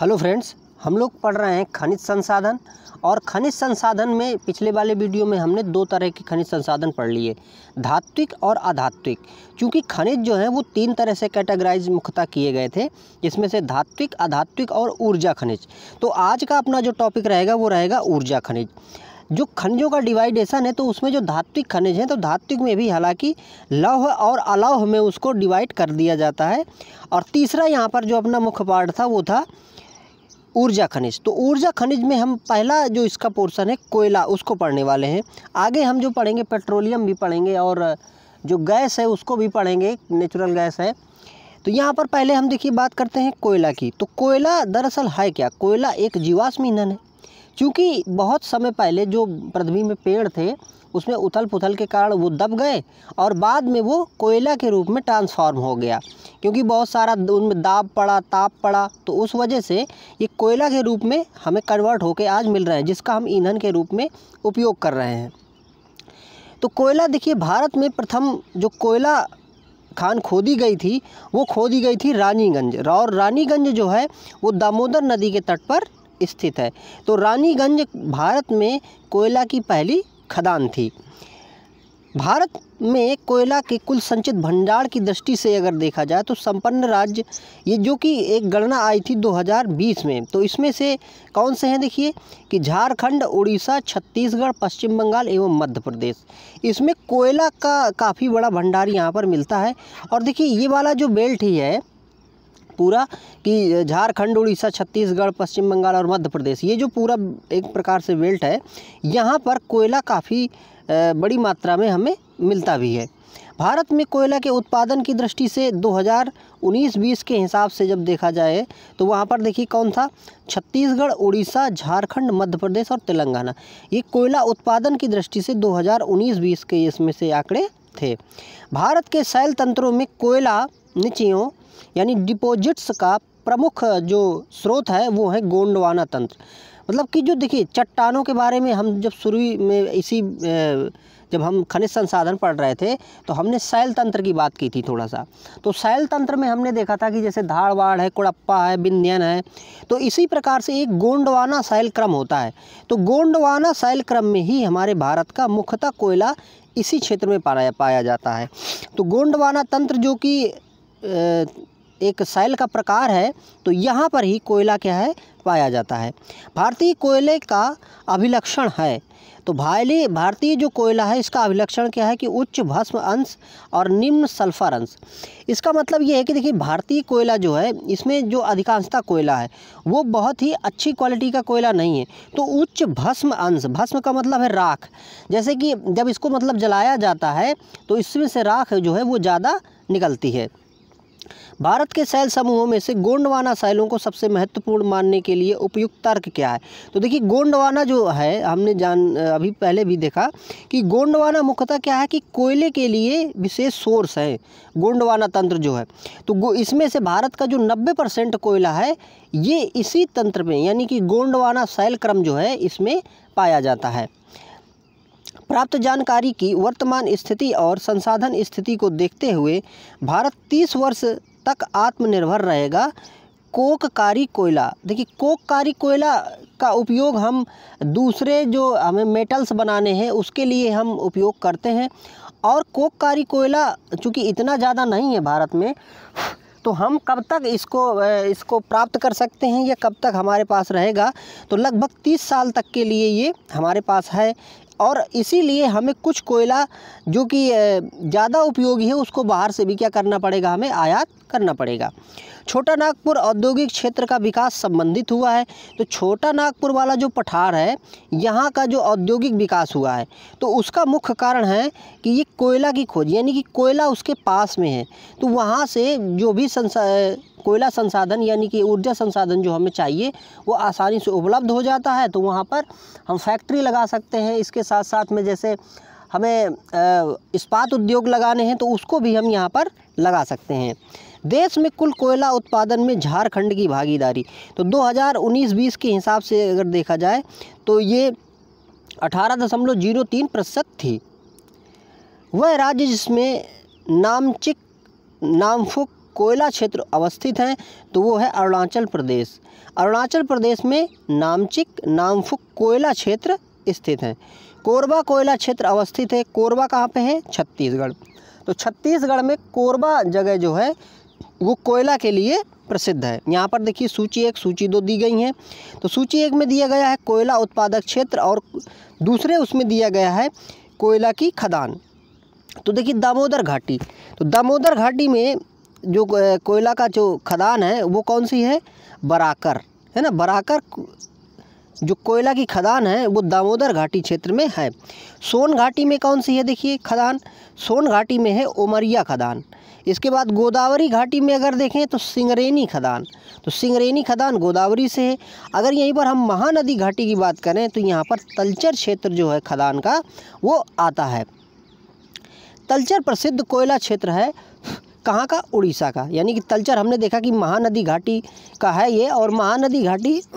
hello friends हम लोग पढ़ रहे हैं खनिज संसाधन और खनिज संसाधन में पिछले वाले वीडियो में हमने दो तरह के खनिज संसाधन पढ़ लिए धात्विक और अधात्विक क्योंकि खनिज जो है वो तीन तरह से कैटेगराइज मुख्यतः किए गए थे जिसमें से धात्विक अधात्विक और ऊर्जा खनिज तो आज का अपना जो टॉपिक रहेगा वो रहेगा ऊर्जा खनिज जो खनिजों का डिवाइडेशन है तो उसमें जो धात्विक खनिज हैं तो धात्विक में भी हालांकि लौह और अलौह में उसको डिवाइड कर दिया जाता है और तीसरा यहाँ पर जो अपना मुख्य पार्ट था वो था ऊर्जा खनिज तो ऊर्जा खनिज में हम पहला जो इसका पोर्शन है कोयला उसको पढ़ने वाले हैं आगे हम जो पढ़ेंगे पेट्रोलियम भी पढ़ेंगे और जो गैस है उसको भी पढ़ेंगे नेचुरल गैस है तो यहाँ पर पहले हम देखिए बात करते हैं कोयला की तो कोयला दरअसल है क्या कोयला एक जीवाश्म ईंधन है क्योंकि बहुत समय पहले जो पृथ्वी में पेड़ थे उसमें उथल पुथल के कारण वो दब गए और बाद में वो कोयला के रूप में ट्रांसफॉर्म हो गया क्योंकि बहुत सारा उनमें दाब पड़ा ताप पड़ा तो उस वजह से ये कोयला के रूप में हमें कन्वर्ट होकर आज मिल रहे हैं जिसका हम ईंधन के रूप में उपयोग कर रहे हैं तो कोयला देखिए भारत में प्रथम जो कोयला खान खोदी गई थी वो खोदी गई थी रानीगंज और रानीगंज जो है वो दामोदर नदी के तट पर स्थित है तो रानीगंज भारत में कोयला की पहली खदान थी भारत में कोयला के कुल संचित भंडार की दृष्टि से अगर देखा जाए तो संपन्न राज्य ये जो कि एक गणना आई थी 2020 में तो इसमें से कौन से हैं देखिए कि झारखंड उड़ीसा छत्तीसगढ़ पश्चिम बंगाल एवं मध्य प्रदेश इसमें कोयला का काफ़ी बड़ा भंडार यहाँ पर मिलता है और देखिए ये वाला जो बेल्ट ही है पूरा कि झारखंड उड़ीसा छत्तीसगढ़ पश्चिम बंगाल और मध्य प्रदेश ये जो पूरा एक प्रकार से बेल्ट है यहाँ पर कोयला काफ़ी बड़ी मात्रा में हमें मिलता भी है भारत में कोयला के उत्पादन की दृष्टि से 2019-20 के हिसाब से जब देखा जाए तो वहाँ पर देखिए कौन था छत्तीसगढ़ उड़ीसा झारखंड मध्य प्रदेश और तेलंगाना ये कोयला उत्पादन की दृष्टि से 2019-20 के इसमें से आंकड़े थे भारत के शैल तंत्रों में कोयला निचियों यानी डिपॉजिट्स का प्रमुख जो स्रोत है वो है गोंडवाना तंत्र मतलब कि जो देखिए चट्टानों के बारे में हम जब शुरू में इसी जब हम खनिज संसाधन पढ़ रहे थे तो हमने शैल तंत्र की बात की थी थोड़ा सा तो शैल तंत्र में हमने देखा था कि जैसे धाड़वाड़ है कुड़प्पा है बिंध्यन है तो इसी प्रकार से एक गोंडवाना शैल क्रम होता है तो गोंडवाना शैल क्रम में ही हमारे भारत का मुख्यतः कोयला इसी क्षेत्र में पाया पाया जाता है तो गोंडवाना तंत्र जो कि एक शैल का प्रकार है तो यहाँ पर ही कोयला क्या है पाया जाता है भारतीय कोयले का अभिलक्षण है तो भाईली भारतीय जो कोयला है इसका अभिलक्षण क्या है कि उच्च भस्म अंश और निम्न सल्फर अंश इसका मतलब ये है कि देखिए भारतीय कोयला जो है इसमें जो अधिकांशता कोयला है वो बहुत ही अच्छी क्वालिटी का कोयला नहीं है तो उच्च भस्म अंश भस्म का मतलब है राख जैसे कि जब इसको मतलब जलाया जाता है तो इसमें से राख जो है वो ज़्यादा निकलती है भारत के शैल समूहों में से गोंडवाना शैलों को सबसे महत्वपूर्ण मानने के लिए उपयुक्त तर्क क्या है तो देखिए गोंडवाना जो है हमने जान अभी पहले भी देखा कि गोंडवाना मुख्यतः क्या है कि कोयले के लिए विशेष सोर्स है गोंडवाना तंत्र जो है तो इसमें से भारत का जो नब्बे परसेंट कोयला है ये इसी तंत्र में यानी कि गोंडवाना शैल क्रम जो है इसमें पाया जाता है प्राप्त जानकारी की वर्तमान स्थिति और संसाधन स्थिति को देखते हुए भारत तीस वर्ष तक आत्मनिर्भर रहेगा कोक कारी कोयला देखिए कोक कारी कोयला का उपयोग हम दूसरे जो हमें मेटल्स बनाने हैं उसके लिए हम उपयोग करते हैं और कोक कारी कोयला चूँकि इतना ज़्यादा नहीं है भारत में तो हम कब तक इसको इसको प्राप्त कर सकते हैं या कब तक हमारे पास रहेगा तो लगभग तीस साल तक के लिए ये हमारे पास है और इसीलिए हमें कुछ कोयला जो कि ज़्यादा उपयोगी है उसको बाहर से भी क्या करना पड़ेगा हमें आयात करना पड़ेगा छोटा नागपुर औद्योगिक क्षेत्र का विकास संबंधित हुआ है तो छोटा नागपुर वाला जो पठार है यहाँ का जो औद्योगिक विकास हुआ है तो उसका मुख्य कारण है कि ये कोयला की खोज यानी कि कोयला उसके पास में है तो वहाँ से जो भी संसा कोयला संसाधन यानी कि ऊर्जा संसाधन जो हमें चाहिए वो आसानी से उपलब्ध हो जाता है तो वहाँ पर हम फैक्ट्री लगा सकते हैं इसके साथ साथ में जैसे हमें इस्पात उद्योग लगाने हैं तो उसको भी हम यहाँ पर लगा सकते हैं देश में कुल कोयला उत्पादन में झारखंड की भागीदारी तो 2019-20 के हिसाब से अगर देखा जाए तो ये अठारह दशमलव जीरो तीन प्रतिशत थी वह राज्य जिसमें नामचिक नामफुक कोयला क्षेत्र अवस्थित है तो वो है अरुणाचल प्रदेश अरुणाचल प्रदेश में नामचिक नामफुक कोयला क्षेत्र स्थित है कोरबा कोयला क्षेत्र अवस्थित है कोरबा कहाँ पे है छत्तीसगढ़ तो छत्तीसगढ़ में कोरबा जगह जो है वो कोयला के लिए प्रसिद्ध है यहाँ पर देखिए सूची एक सूची दो दी गई हैं तो सूची एक में दिया गया है कोयला उत्पादक क्षेत्र और दूसरे उसमें दिया गया है कोयला की खदान तो देखिए दामोदर घाटी तो दामोदर घाटी में जो कोयला का जो खदान है वो कौन सी है बराकर है ना बराकर जो कोयला की खदान है वो दामोदर घाटी क्षेत्र में है सोन घाटी में कौन सी है देखिए खदान सोन घाटी में है उमरिया खदान इसके बाद गोदावरी घाटी में अगर देखें तो सिंगरेनी खदान तो सिंगरेनी खदान गोदावरी से है अगर यहीं पर हम महानदी घाटी की बात करें तो यहाँ पर तलचर क्षेत्र जो है खदान का वो आता है तलचर प्रसिद्ध कोयला क्षेत्र है कहाँ का उड़ीसा का यानी कि तलचर हमने देखा कि महानदी घाटी का है ये और महानदी घाटी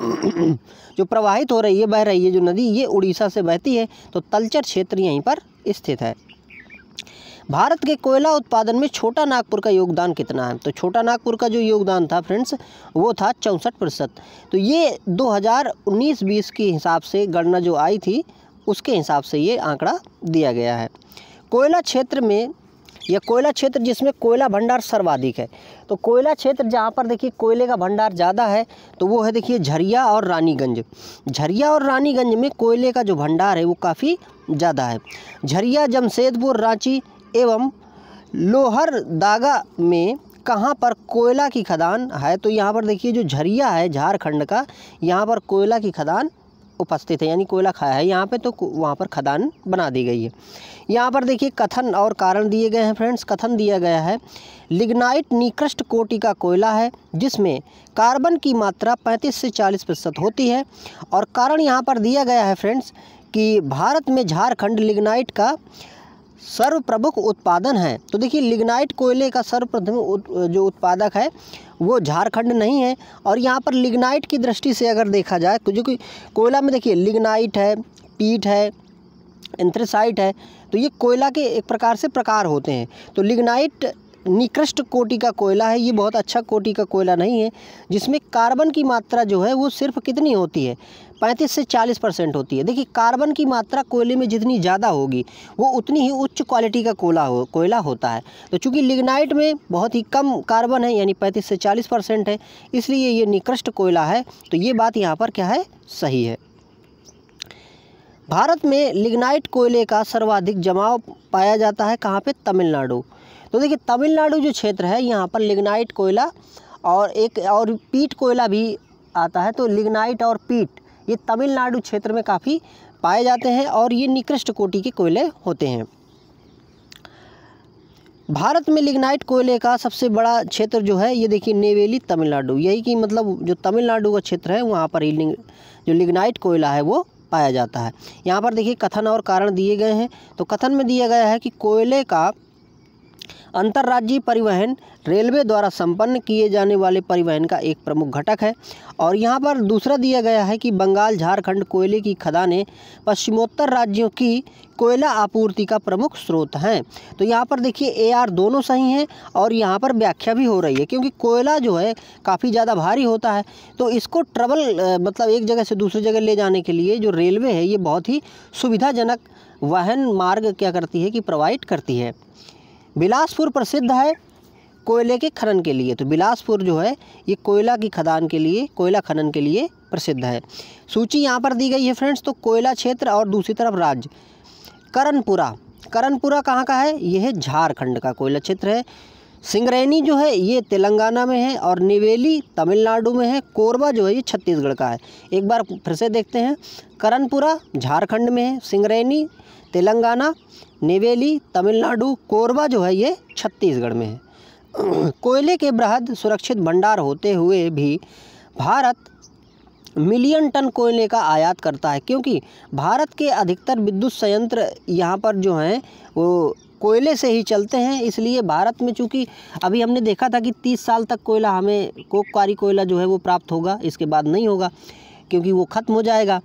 जो प्रवाहित हो रही है बह रही है जो नदी ये उड़ीसा से बहती है तो तलचर क्षेत्र यहीं पर स्थित है भारत के कोयला उत्पादन में छोटा नागपुर का योगदान कितना है तो छोटा नागपुर का जो योगदान था फ्रेंड्स वो था चौंसठ प्रतिशत तो ये 2019-20 के हिसाब से गणना जो आई थी उसके हिसाब से ये आंकड़ा दिया गया है कोयला क्षेत्र में यह कोयला क्षेत्र जिसमें कोयला भंडार सर्वाधिक है तो कोयला क्षेत्र जहाँ पर देखिए कोयले का भंडार ज़्यादा है तो वो है देखिए झरिया और रानीगंज झरिया और रानीगंज में कोयले का जो भंडार है वो काफ़ी ज़्यादा है झरिया जमशेदपुर रांची एवं लोहर दागा में कहाँ पर कोयला की खदान है तो यहाँ पर देखिए जो झरिया है झारखंड का यहाँ पर कोयला की खदान उपस्थित है यानी कोयला खाया है यहाँ पे तो वहाँ पर खदान बना दी गई है यहाँ पर देखिए कथन और कारण दिए गए हैं फ्रेंड्स कथन दिया गया है लिग्नाइट निकृष्ट कोटि का कोयला है जिसमें कार्बन की मात्रा 35 से 40 प्रतिशत होती है और कारण यहाँ पर दिया गया है फ्रेंड्स कि भारत में झारखंड लिग्नाइट का सर्व प्रमुख उत्पादन है तो देखिए लिग्नाइट कोयले का सर्वप्रथम जो उत्पादक है वो झारखंड नहीं है और यहाँ पर लिग्नाइट की दृष्टि से अगर देखा जाए तो जो कि कोयला में देखिए लिग्नाइट है पीट है एंथ्रेसाइट है तो ये कोयला के एक प्रकार से प्रकार होते हैं तो लिग्नाइट निकृष्ट कोटि का कोयला है ये बहुत अच्छा कोटि का कोयला नहीं है जिसमें कार्बन की मात्रा जो है वो सिर्फ कितनी होती है पैंतीस से चालीस परसेंट होती है देखिए कार्बन की मात्रा कोयले में जितनी ज़्यादा होगी वो उतनी ही उच्च क्वालिटी का कोला हो कोयला होता है तो चूँकि लिग्नाइट में बहुत ही कम कार्बन है यानी पैंतीस से चालीस परसेंट है इसलिए ये निकृष्ट कोयला है तो ये बात यहाँ पर क्या है सही है भारत में लिग्नाइट कोयले का सर्वाधिक जमाव पाया जाता है कहाँ पे तमिलनाडु तो देखिए तमिलनाडु जो क्षेत्र है यहाँ पर लिग्नाइट कोयला और एक और पीट कोयला भी आता है तो लिग्नाइट और पीट ये तमिलनाडु क्षेत्र में काफ़ी पाए जाते हैं और ये निकृष्ट कोटि के कोयले होते हैं भारत में लिग्नाइट कोयले का सबसे बड़ा क्षेत्र जो है ये देखिए नेवेली तमिलनाडु यही कि मतलब जो तमिलनाडु का क्षेत्र है वहाँ पर ही जो लिग्नाइट कोयला है वो पाया जाता है यहाँ पर देखिए कथन और कारण दिए गए हैं तो कथन में दिया गया है कि कोयले का अंतर्राज्यीय परिवहन रेलवे द्वारा संपन्न किए जाने वाले परिवहन का एक प्रमुख घटक है और यहाँ पर दूसरा दिया गया है कि बंगाल झारखंड कोयले की खदानें पश्चिमोत्तर राज्यों की कोयला आपूर्ति का प्रमुख स्रोत हैं तो यहाँ पर देखिए ए आर दोनों सही हैं और यहाँ पर व्याख्या भी हो रही है क्योंकि कोयला जो है काफ़ी ज़्यादा भारी होता है तो इसको ट्रबल मतलब एक जगह से दूसरी जगह ले जाने के लिए जो रेलवे है ये बहुत ही सुविधाजनक वाहन मार्ग क्या करती है कि प्रोवाइड करती है बिलासपुर प्रसिद्ध है कोयले के खनन के लिए तो बिलासपुर जो है ये कोयला की खदान के लिए कोयला खनन के लिए प्रसिद्ध है सूची यहाँ पर दी गई है फ्रेंड्स तो कोयला क्षेत्र और दूसरी तरफ राज्य करनपुरा करनपुरा कहाँ का है यह झारखंड का कोयला क्षेत्र है सिंगरैनी जो है ये तेलंगाना में है और निवेली तमिलनाडु में है कोरबा जो है ये छत्तीसगढ़ का है एक बार फिर से देखते हैं करनपुरा झारखंड में है सिंगरैनी तेलंगाना नेवेली तमिलनाडु कोरबा जो है ये छत्तीसगढ़ में है कोयले के बृहद सुरक्षित भंडार होते हुए भी भारत मिलियन टन कोयले का आयात करता है क्योंकि भारत के अधिकतर विद्युत संयंत्र यहाँ पर जो हैं वो कोयले से ही चलते हैं इसलिए भारत में चूँकि अभी हमने देखा था कि 30 साल तक कोयला हमें कोकारी कोयला जो है वो प्राप्त होगा इसके बाद नहीं होगा क्योंकि वो ख़त्म हो जाएगा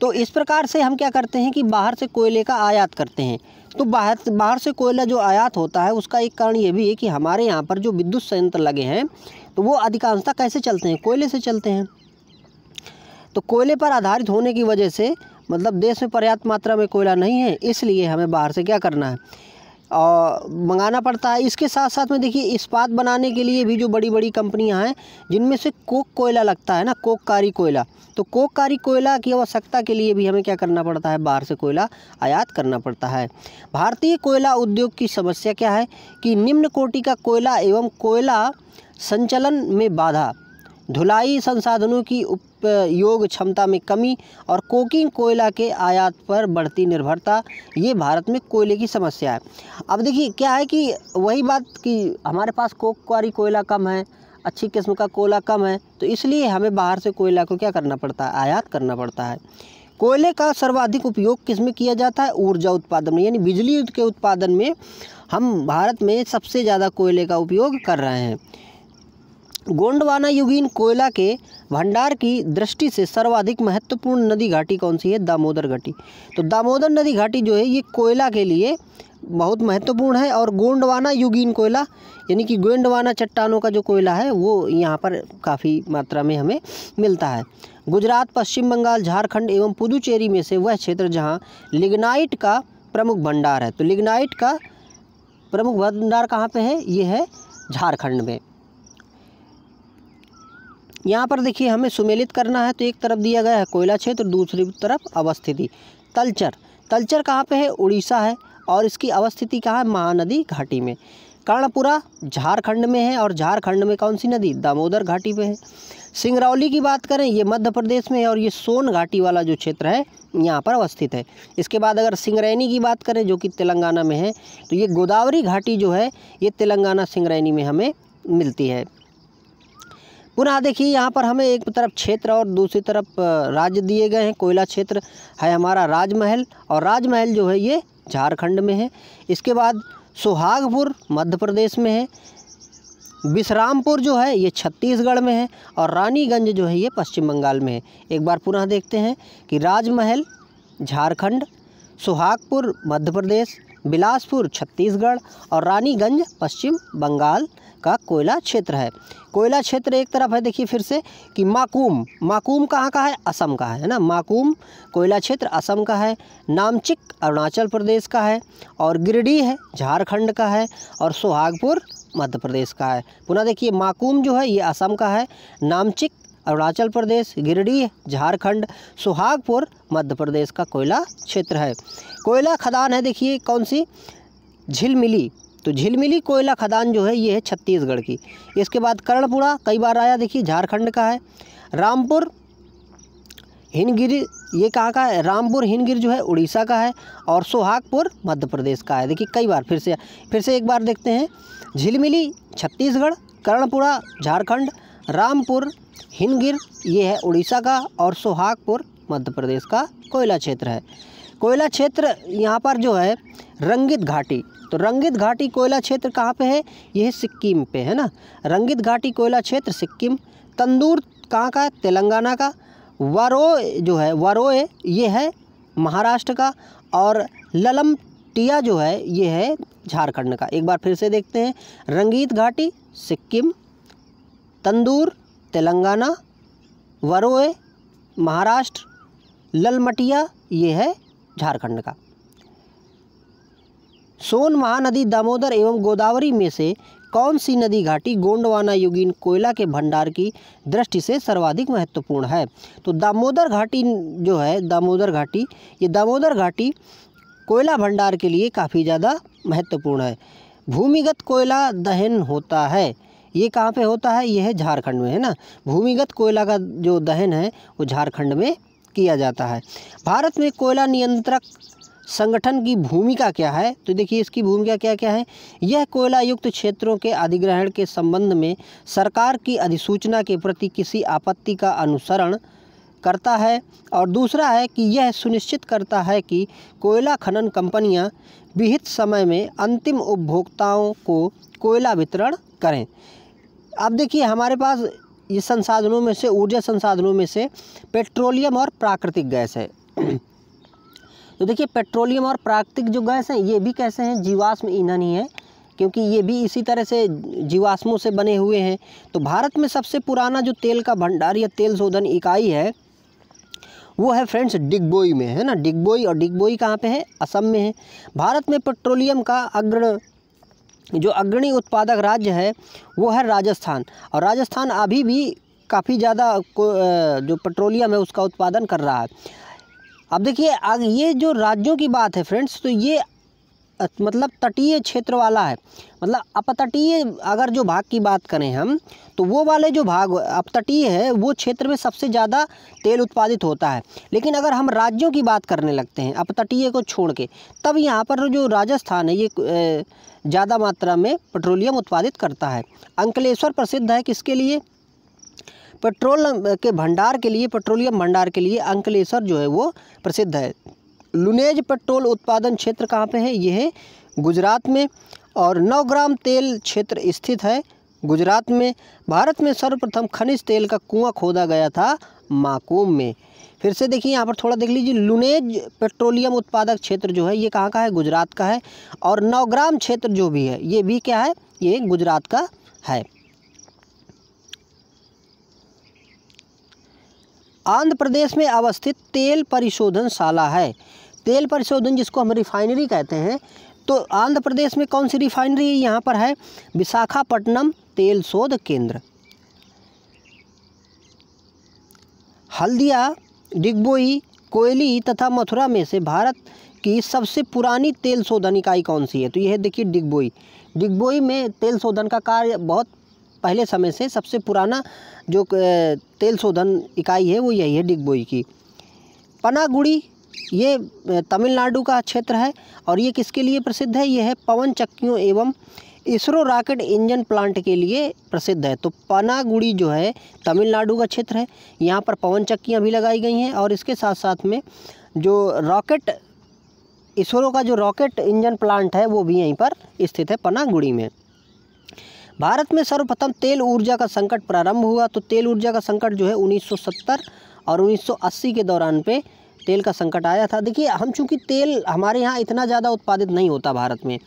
तो इस प्रकार से हम क्या करते हैं कि बाहर से कोयले का आयात करते हैं तो बाहर बाहर से कोयला जो आयात होता है उसका एक कारण ये भी है कि हमारे यहाँ पर जो विद्युत संयंत्र लगे हैं तो वो अधिकांशता कैसे चलते हैं कोयले से चलते हैं तो कोयले पर आधारित होने की वजह से मतलब देश में पर्याप्त मात्रा में कोयला नहीं है इसलिए हमें बाहर से क्या करना है मंगाना पड़ता है इसके साथ साथ में देखिए इस्पात बनाने के लिए भी जो बड़ी बड़ी कंपनियां हैं जिनमें से कोक कोयला लगता है ना कोक कारी कोयला तो कोक कारी कोयला की आवश्यकता के लिए भी हमें क्या करना पड़ता है बाहर से कोयला आयात करना पड़ता है भारतीय कोयला उद्योग की समस्या क्या है कि निम्न कोटि का कोयला एवं कोयला संचलन में बाधा धुलाई संसाधनों की उपयोग क्षमता में कमी और कोकिंग कोयला के आयात पर बढ़ती निर्भरता ये भारत में कोयले की समस्या है अब देखिए क्या है कि वही बात कि हमारे पास कोक क्वारी कोयला कम है अच्छी किस्म का कोयला कम है तो इसलिए हमें बाहर से कोयला को क्या करना पड़ता है आयात करना पड़ता है कोयले का सर्वाधिक उपयोग किस में किया जाता है ऊर्जा उत्पादन में यानी बिजली के उत्पादन में हम भारत में सबसे ज़्यादा कोयले का उपयोग कर रहे हैं गोंडवाना युगीन कोयला के भंडार की दृष्टि से सर्वाधिक महत्वपूर्ण नदी घाटी कौन सी है दामोदर घाटी तो दामोदर नदी घाटी जो है ये कोयला के लिए बहुत महत्वपूर्ण है और गोंडवाना युगीन कोयला यानी कि गोंडवाना चट्टानों का जो कोयला है वो यहाँ पर काफ़ी मात्रा में हमें मिलता है गुजरात पश्चिम बंगाल झारखंड एवं पुदुचेरी में से वह क्षेत्र जहाँ लिग्नाइट का प्रमुख भंडार है तो लिग्नाइट का प्रमुख भंडार कहाँ पर है ये है झारखंड में यहाँ पर देखिए हमें सुमेलित करना है तो एक तरफ दिया गया है कोयला क्षेत्र दूसरी तरफ अवस्थिति तलचर तलचर कहाँ पे है उड़ीसा है और इसकी अवस्थिति कहाँ है महानदी घाटी में कर्णपुरा झारखंड में है और झारखंड में कौन सी नदी दामोदर घाटी पे है सिंगरौली की बात करें ये मध्य प्रदेश में है और ये सोन घाटी वाला जो क्षेत्र है यहाँ पर अवस्थित है इसके बाद अगर सिंगरैनी की बात करें जो कि तेलंगाना में है तो ये गोदावरी घाटी जो है ये तेलंगाना सिंगरैनी में हमें मिलती है पुनः देखिए यहाँ पर हमें एक तरफ क्षेत्र और दूसरी तरफ राज्य दिए गए हैं कोयला क्षेत्र है हमारा राजमहल और राजमहल जो है ये झारखंड में है इसके बाद सुहागपुर मध्य प्रदेश में है विश्रामपुर जो है ये छत्तीसगढ़ में है और रानीगंज जो है ये पश्चिम बंगाल में है एक बार पुनः देखते हैं कि राजमहल झारखंड सुहागपुर मध्य प्रदेश बिलासपुर छत्तीसगढ़ और रानीगंज पश्चिम बंगाल का कोयला क्षेत्र है कोयला क्षेत्र एक तरफ है देखिए फिर से कि माकूम माकूम कहाँ का है असम का है ना माकूम कोयला क्षेत्र असम का है नामचिक अरुणाचल प्रदेश का है और गिरडीह है झारखंड का है और सुहागपुर मध्य प्रदेश का है पुनः देखिए माकूम जो है ये असम का है नामचिक अरुणाचल प्रदेश गिरडीह झारखंड सुहागपुर मध्य प्रदेश का कोयला क्षेत्र है कोयला खदान है देखिए कौन सी झिलमिली तो झिलमिली कोयला खदान जो है ये है छत्तीसगढ़ की इसके बाद कर्णपुरा कई बार आया देखिए झारखंड का है रामपुर हिनगिर ये कहाँ का है रामपुर हिनगिर जो है उड़ीसा का है और सोहागपुर मध्य प्रदेश का है देखिए कई बार फिर से फिर से एक बार देखते हैं झिलमिली छत्तीसगढ़ कर्णपुरा झारखंड रामपुर हिनगिर ये है उड़ीसा का और सोहागपुर मध्य प्रदेश का कोयला क्षेत्र है कोयला क्षेत्र यहाँ पर जो है रंगित घाटी तो रंगित घाटी कोयला क्षेत्र कहाँ पे है यह सिक्किम पे है ना रंगित घाटी कोयला क्षेत्र सिक्किम तंदूर कहाँ का है तेलंगाना का वरो जो है वरोए ये है महाराष्ट्र का और ललम टिया जो है ये है झारखंड का एक बार फिर से देखते हैं रंगीत घाटी सिक्किम तंदूर तेलंगाना वरोए महाराष्ट्र ललमटिया ये है झारखंड का सोन महानदी दामोदर एवं गोदावरी में से कौन सी नदी घाटी गोंडवाना युगीन कोयला के भंडार की दृष्टि से सर्वाधिक महत्वपूर्ण है तो दामोदर घाटी जो है दामोदर घाटी ये दामोदर घाटी कोयला भंडार के लिए काफ़ी ज़्यादा महत्वपूर्ण है भूमिगत कोयला दहन होता है ये कहाँ पे होता है यह झारखंड में है ना भूमिगत कोयला का जो दहन है वो झारखंड में किया जाता है भारत में कोयला नियंत्रक संगठन की भूमिका क्या है तो देखिए इसकी भूमिका क्या क्या है यह कोयला युक्त क्षेत्रों के अधिग्रहण के संबंध में सरकार की अधिसूचना के प्रति किसी आपत्ति का अनुसरण करता है और दूसरा है कि यह सुनिश्चित करता है कि कोयला खनन कंपनियां विहित समय में अंतिम उपभोक्ताओं को कोयला वितरण करें अब देखिए हमारे पास इस संसाधनों में से ऊर्जा संसाधनों में से पेट्रोलियम और प्राकृतिक गैस है तो देखिए पेट्रोलियम और प्राकृतिक जो गैस हैं ये भी कैसे हैं जीवाश्म ईंधन ही है क्योंकि ये भी इसी तरह से जीवाश्मों से बने हुए हैं तो भारत में सबसे पुराना जो तेल का भंडार या तेल शोधन इकाई है वो है फ्रेंड्स डिगबोई में है ना डिगबोई और डिगबोई कहाँ पे है असम में है भारत में पेट्रोलियम का अग्र जो अग्रणी उत्पादक राज्य है वो है राजस्थान और राजस्थान अभी भी काफ़ी ज़्यादा जो पेट्रोलियम है उसका उत्पादन कर रहा है अब देखिए अब ये जो राज्यों की बात है फ्रेंड्स तो ये मतलब तटीय क्षेत्र वाला है मतलब अपतटीय अगर जो भाग की बात करें हम तो वो वाले जो भाग अपतटीय है वो क्षेत्र में सबसे ज़्यादा तेल उत्पादित होता है लेकिन अगर हम राज्यों की बात करने लगते हैं अपतटीय को छोड़ के तब यहाँ पर जो राजस्थान है ये ज़्यादा मात्रा में पेट्रोलियम उत्पादित करता है अंकलेश्वर प्रसिद्ध है किसके लिए पेट्रोल के भंडार के लिए पेट्रोलियम भंडार के लिए अंकलेश्वर जो है वो प्रसिद्ध है लुनेज पेट्रोल उत्पादन क्षेत्र कहाँ पे है यह है गुजरात में और नवग्राम तेल क्षेत्र स्थित है गुजरात में भारत में सर्वप्रथम खनिज तेल का कुआं खोदा गया था माकूम में फिर से देखिए यहाँ पर थोड़ा देख लीजिए लुनेज पेट्रोलियम उत्पादक क्षेत्र जो है ये कहाँ का है गुजरात का है और नवग्राम क्षेत्र जो भी है ये भी क्या है ये गुजरात का है आंध्र प्रदेश में अवस्थित तेल परिशोधन शाला है तेल परिशोधन जिसको हम रिफाइनरी कहते हैं तो आंध्र प्रदेश में कौन सी रिफाइनरी यहाँ पर है विशाखापट्टनम तेल शोध केंद्र हल्दिया डिगबोई कोयली तथा मथुरा में से भारत की सबसे पुरानी तेल शोधन इकाई कौन सी है तो यह देखिए डिग्बोई डिग्बोई में तेल शोधन का कार्य बहुत पहले समय से सबसे पुराना जो तेल शोधन इकाई है वो यही है डिग्बोई की पनागुड़ी ये तमिलनाडु का क्षेत्र है और ये किसके लिए प्रसिद्ध है ये है पवन चक्कियों एवं इसरो रॉकेट इंजन प्लांट के लिए प्रसिद्ध है तो पनागुड़ी जो है तमिलनाडु का क्षेत्र है यहाँ पर पवन चक्कियाँ भी लगाई गई हैं और इसके साथ साथ में जो रॉकेट इसरो का जो रॉकेट इंजन प्लांट है वो भी यहीं पर स्थित है पनागुड़ी में भारत में सर्वप्रथम तेल ऊर्जा का संकट प्रारंभ हुआ तो तेल ऊर्जा का संकट जो है 1970 और 1980 के दौरान पे तेल का संकट आया था देखिए हम चूँकि तेल हमारे यहाँ इतना ज़्यादा उत्पादित नहीं होता भारत में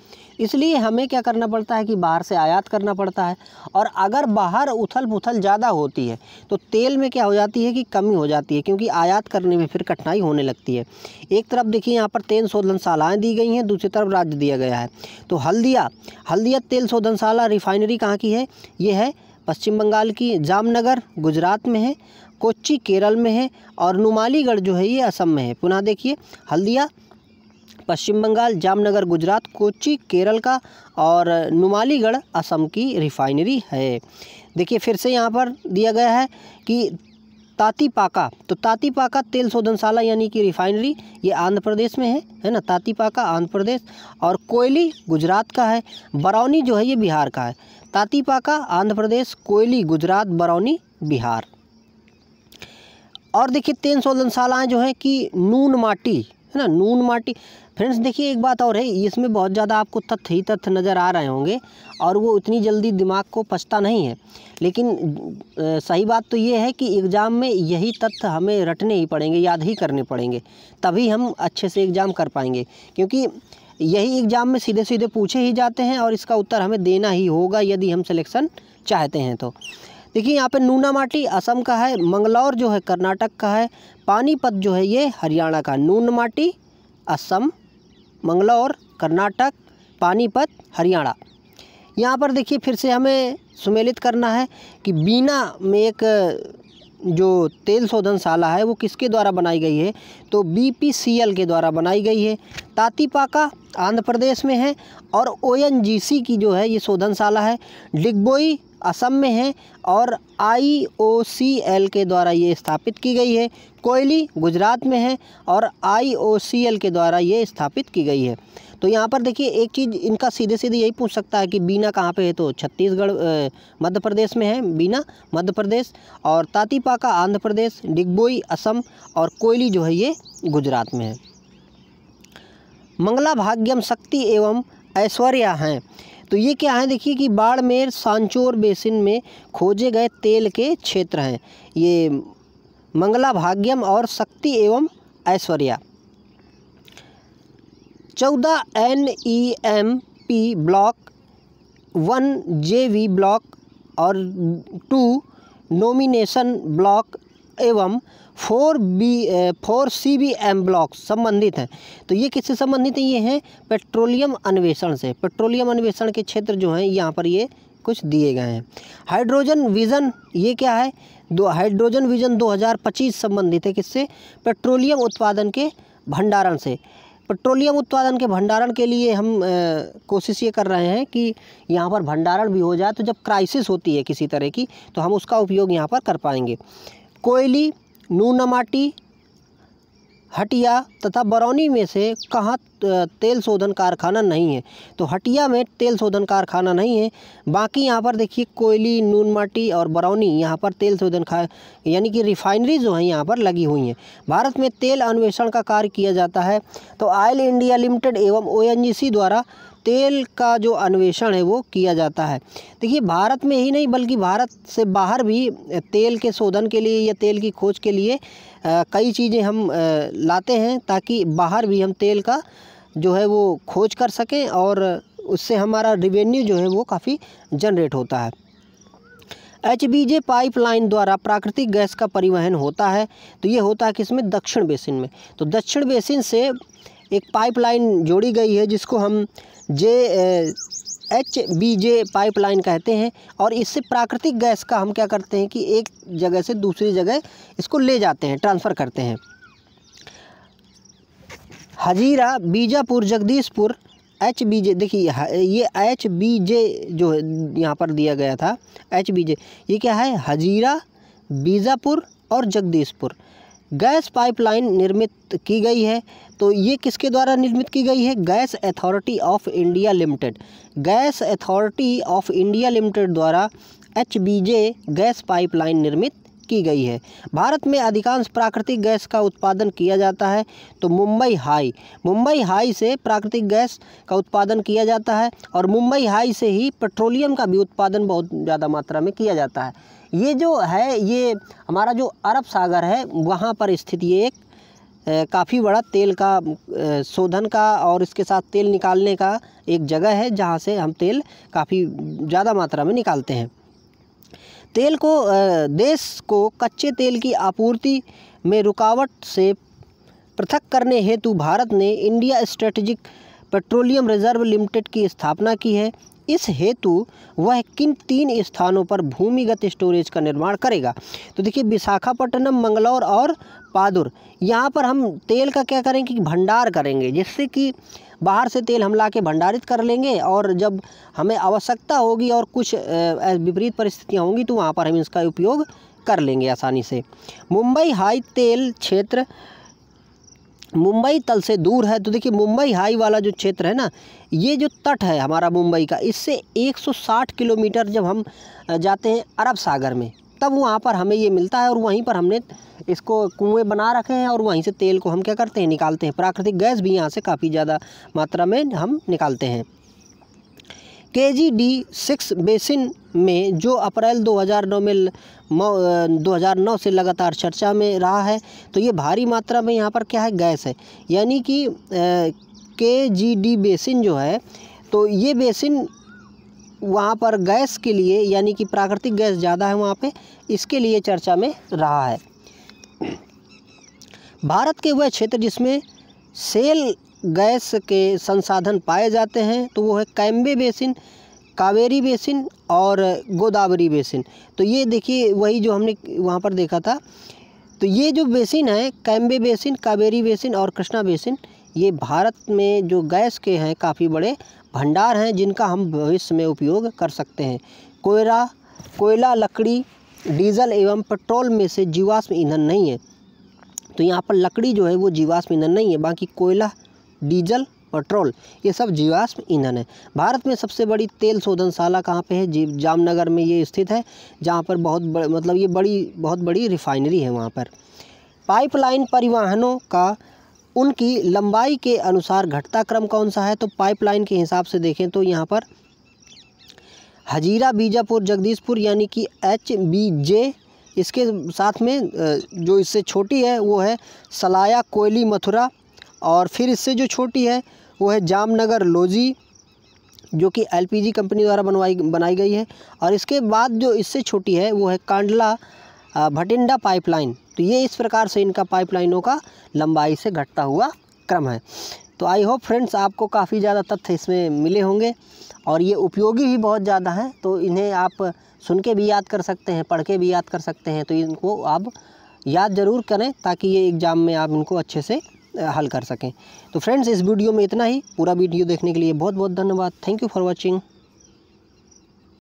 इसलिए हमें क्या करना पड़ता है कि बाहर से आयात करना पड़ता है और अगर बाहर उथल पुथल ज़्यादा होती है तो तेल में क्या हो जाती है कि कमी हो जाती है क्योंकि आयात करने में फिर कठिनाई होने लगती है एक तरफ देखिए यहाँ पर तेल शोधनशालाएँ दी गई हैं दूसरी तरफ राज्य दिया गया है तो हल्दिया हल्दिया तेल शोधनशाला रिफाइनरी कहाँ की है ये है पश्चिम बंगाल की जामनगर गुजरात में है कोच्ची केरल में है और नुमालीगढ़ जो है ये असम में है पुनः देखिए हल्दिया पश्चिम बंगाल जामनगर गुजरात कोची केरल का और नुमालीगढ़ असम की रिफाइनरी है देखिए फिर से यहाँ पर दिया गया है कि तातीपाका तो तातीपाका तेल शोधनशाला यानी कि रिफाइनरी ये आंध्र प्रदेश में है है ना तातीपाका आंध्र प्रदेश और कोयली गुजरात का है बरौनी जो है ये बिहार का है तातीपाका आंध्र प्रदेश कोयली गुजरात बरौनी बिहार और देखिए तेल शोधनशालाएँ जो हैं कि नून माटी है ना नून माटी फ्रेंड्स देखिए एक बात और है इसमें बहुत ज़्यादा आपको तथ्य ही तथ्य नज़र आ रहे होंगे और वो इतनी जल्दी दिमाग को पछता नहीं है लेकिन सही बात तो ये है कि एग्ज़ाम में यही तथ्य हमें रटने ही पड़ेंगे याद ही करने पड़ेंगे तभी हम अच्छे से एग्ज़ाम कर पाएंगे क्योंकि यही एग्ज़ाम में सीधे सीधे पूछे ही जाते हैं और इसका उत्तर हमें देना ही होगा यदि हम सिलेक्शन चाहते हैं तो देखिए यहाँ पे माटी असम का है मंगलौर जो है कर्नाटक का है पानीपत जो है ये हरियाणा का नून माटी असम मंगलौर कर्नाटक पानीपत हरियाणा यहाँ पर देखिए फिर से हमें सुमेलित करना है कि बीना में एक जो तेल शोधनशाला है वो किसके द्वारा बनाई गई है तो बी के द्वारा बनाई गई है तातीपाका आंध्र प्रदेश में है और ओएनजीसी की जो है ये शोधनशाला है डिग्बोई असम में है और आई के द्वारा ये स्थापित की गई है कोयली गुजरात में है और आई के द्वारा ये स्थापित की गई है तो यहाँ पर देखिए एक चीज़ इनका सीधे सीधे यही पूछ सकता है कि बीना कहाँ पे है तो छत्तीसगढ़ मध्य प्रदेश में है बीना मध्य प्रदेश और तातीपाका आंध्र प्रदेश डिगबोई असम और कोयली जो है ये गुजरात में है मंगला भाग्यम शक्ति एवं ऐश्वर्या हैं तो ये क्या है देखिए कि बाड़मेर सांचोर बेसिन में खोजे गए तेल के क्षेत्र हैं ये मंगला भाग्यम और शक्ति एवं ऐश्वर्या चौदह N E M P block one J V block और टू नोमिनेशन ब्लॉक एवं four B four C B M block संबंधित हैं तो ये किससे संबंधित हैं ये हैं पेट्रोलियम अन्वेषण से पेट्रोलियम अन्वेषण के क्षेत्र जो हैं यहाँ पर ये कुछ दिए गए हैं हाइड्रोजन विज़न ये क्या है दो हाइड्रोजन विज़न 2025 संबंधित है किससे पेट्रोलियम उत्पादन के भंडारण से पेट्रोलियम उत्पादन के भंडारण के लिए हम कोशिश ये कर रहे हैं कि यहाँ पर भंडारण भी हो जाए तो जब क्राइसिस होती है किसी तरह की तो हम उसका उपयोग यहाँ पर कर पाएंगे कोयली नूनामाटी हटिया तथा बरौनी में से कहाँ तेल शोधन कारखाना नहीं है तो हटिया में तेल शोधन कारखाना नहीं है बाकी यहाँ पर देखिए कोयली नूनमाटी और बरौनी यहाँ पर तेल शोधन खा यानी कि रिफाइनरी जो है यहाँ पर लगी हुई हैं भारत में तेल अन्वेषण का कार्य किया जाता है तो ऑयल इंडिया लिमिटेड एवं ओ द्वारा तेल का जो अन्वेषण है वो किया जाता है देखिए भारत में ही नहीं बल्कि भारत से बाहर भी तेल के शोधन के लिए या तेल की खोज के लिए आ, कई चीज़ें हम आ, लाते हैं ताकि बाहर भी हम तेल का जो है वो खोज कर सकें और उससे हमारा रिवेन्यू जो है वो काफ़ी जनरेट होता है एच बी जे पाइपलाइन द्वारा प्राकृतिक गैस का परिवहन होता है तो ये होता है कि इसमें दक्षिण बेसिन में तो दक्षिण बेसिन से एक पाइपलाइन जोड़ी गई है जिसको हम J H B J pipeline कहते हैं और इससे प्राकृतिक गैस का हम क्या करते हैं कि एक जगह से दूसरी जगह इसको ले जाते हैं ट्रांसफ़र करते हैं Hazira Bijapur Jagdishpur H B J देखिए ये एच बी जे जो यहाँ पर दिया गया था एच बी जे ये क्या है हजीरा बीजापुर और जगदीशपुर गैस पाइपलाइन निर्मित की गई है तो ये किसके द्वारा निर्मित की गई है gas authority of India limited gas authority of India limited द्वारा एच गैस पाइपलाइन निर्मित की गई है भारत में अधिकांश प्राकृतिक गैस का उत्पादन किया जाता है तो मुंबई हाई मुंबई हाई से प्राकृतिक गैस का उत्पादन किया जाता है और मुंबई हाई से ही पेट्रोलियम का भी उत्पादन बहुत ज़्यादा मात्रा में किया जाता है ये जो है ये हमारा जो अरब सागर है वहाँ पर स्थित ये एक काफ़ी बड़ा तेल का शोधन का और इसके साथ तेल निकालने का एक जगह है जहाँ से हम तेल काफ़ी ज़्यादा मात्रा में निकालते हैं तेल को देश को कच्चे तेल की आपूर्ति में रुकावट से पृथक करने हेतु भारत ने India strategic petroleum reserve limited की स्थापना की है इस हेतु वह किन तीन स्थानों पर भूमिगत स्टोरेज का निर्माण करेगा तो देखिए विशाखापट्टनम मंगलौर और पादुर यहाँ पर हम तेल का क्या करेंगे कि भंडार करेंगे जिससे कि बाहर से तेल हम ला के भंडारित कर लेंगे और जब हमें आवश्यकता होगी और कुछ विपरीत परिस्थितियाँ होंगी तो वहाँ पर हम इसका उपयोग कर लेंगे आसानी से मुंबई हाई तेल क्षेत्र मुंबई तल से दूर है तो देखिए मुंबई हाई वाला जो क्षेत्र है ना ये जो तट है हमारा मुंबई का इससे 160 किलोमीटर जब हम जाते हैं अरब सागर में तब वहाँ पर हमें ये मिलता है और वहीं पर हमने इसको कुएँ बना रखे हैं और वहीं से तेल को हम क्या करते हैं निकालते हैं प्राकृतिक गैस भी यहाँ से काफ़ी ज़्यादा मात्रा में हम निकालते हैं के जी डी सिक्स बेसिन में जो अप्रैल 2009 में 2009 से लगातार चर्चा में रहा है तो ये भारी मात्रा में यहाँ पर क्या है गैस है यानी कि के जी डी बेसिन जो है तो ये बेसिन वहाँ पर गैस के लिए यानी कि प्राकृतिक गैस ज़्यादा है वहाँ पे इसके लिए चर्चा में रहा है भारत के वह क्षेत्र जिसमें सेल गैस के संसाधन पाए जाते हैं तो वो है कैम्बे बेसिन कावेरी बेसिन और गोदावरी बेसिन तो ये देखिए वही जो हमने वहाँ पर देखा था तो ये जो बेसिन है कैम्बे बेसिन कावेरी बेसिन और कृष्णा बेसिन ये भारत में जो गैस के हैं काफ़ी बड़े भंडार हैं जिनका हम भविष्य में उपयोग कर सकते हैं कोयला कोयला लकड़ी डीजल एवं पेट्रोल में से जीवाश्म ईंधन नहीं है तो यहाँ पर लकड़ी जो है वो जीवाश्म ईंधन नहीं है बाकी कोयला डीजल पेट्रोल ये सब जीवाश्म ईंधन है भारत में सबसे बड़ी तेल शोधनशाला कहाँ पे है जी जामनगर में ये स्थित है जहाँ पर बहुत बड़, मतलब ये बड़ी बहुत बड़ी रिफाइनरी है वहाँ पर पाइपलाइन परिवहनों का उनकी लंबाई के अनुसार घटता क्रम कौन सा है तो पाइपलाइन के हिसाब से देखें तो यहाँ पर हजीरा बीजापुर जगदीशपुर यानी कि एच बी जे इसके साथ में जो इससे छोटी है वो है सलाया कोयली मथुरा और फिर इससे जो छोटी है वो है जामनगर लोजी जो कि एलपीजी कंपनी द्वारा बनवाई बनाई गई है और इसके बाद जो इससे छोटी है वो है कांडला भटिंडा पाइपलाइन तो ये इस प्रकार से इनका पाइपलाइनों का लंबाई से घटता हुआ क्रम है तो आई होप फ्रेंड्स आपको काफ़ी ज़्यादा तथ्य इसमें मिले होंगे और ये उपयोगी भी बहुत ज़्यादा हैं तो इन्हें आप सुन के भी याद कर सकते हैं पढ़ के भी याद कर सकते हैं तो इनको आप याद ज़रूर करें ताकि ये एग्ज़ाम में आप इनको अच्छे से हल कर सकें तो फ्रेंड्स इस वीडियो में इतना ही पूरा वीडियो देखने के लिए बहुत बहुत धन्यवाद थैंक यू फॉर वॉचिंग